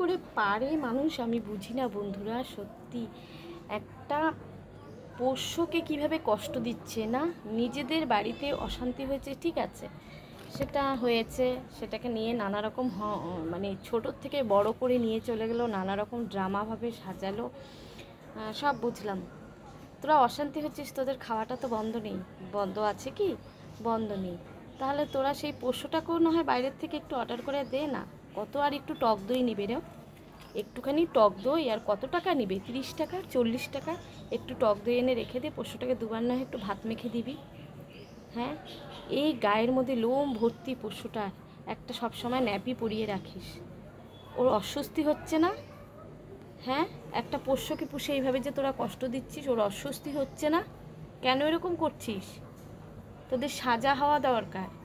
করে পারে মানুষ আমি বুঝি না বন্ধুরা সত্যি একটা পোষ্যকে কিভাবে কষ্ট দিচ্ছে না নিজেদের বাড়িতে অশান্তি হয়েছে ঠিক আছে সেটা হয়েছে সেটাকে নিয়ে নানা রকম মানে ছোটোর থেকে বড় করে নিয়ে চলে গেলো নানা রকম ড্রামাভাবে সাজালো সব বুঝলাম তোরা অশান্তি হচ্ছিস তোদের খাওয়াটা তো বন্ধ নেই বন্ধ আছে কি বন্ধ নেই তাহলে তোরা সেই পোষ্যটাকেও না হয় বাইরের থেকে একটু অর্ডার করে দে না কত আর একটু টক দই নেবে না একটুখানি টক দই আর কত টাকা নেবে তিরিশ টাকা চল্লিশ টাকা একটু টক দই এনে রেখে দে পশুটাকে দুবার না একটু ভাত মেখে দিবি হ্যাঁ এই গায়ের মধ্যে লোম ভর্তি পোষ্যটার একটা সব সময় ন্যাপি পরিয়ে রাখিস ওর অস্বস্তি হচ্ছে না হ্যাঁ একটা পোষ্যকে পুষে এইভাবে যে তোরা কষ্ট দিচ্ছিস ওর অস্বস্তি হচ্ছে না কেন এরকম করছিস তোদের সাজা হওয়া দরকার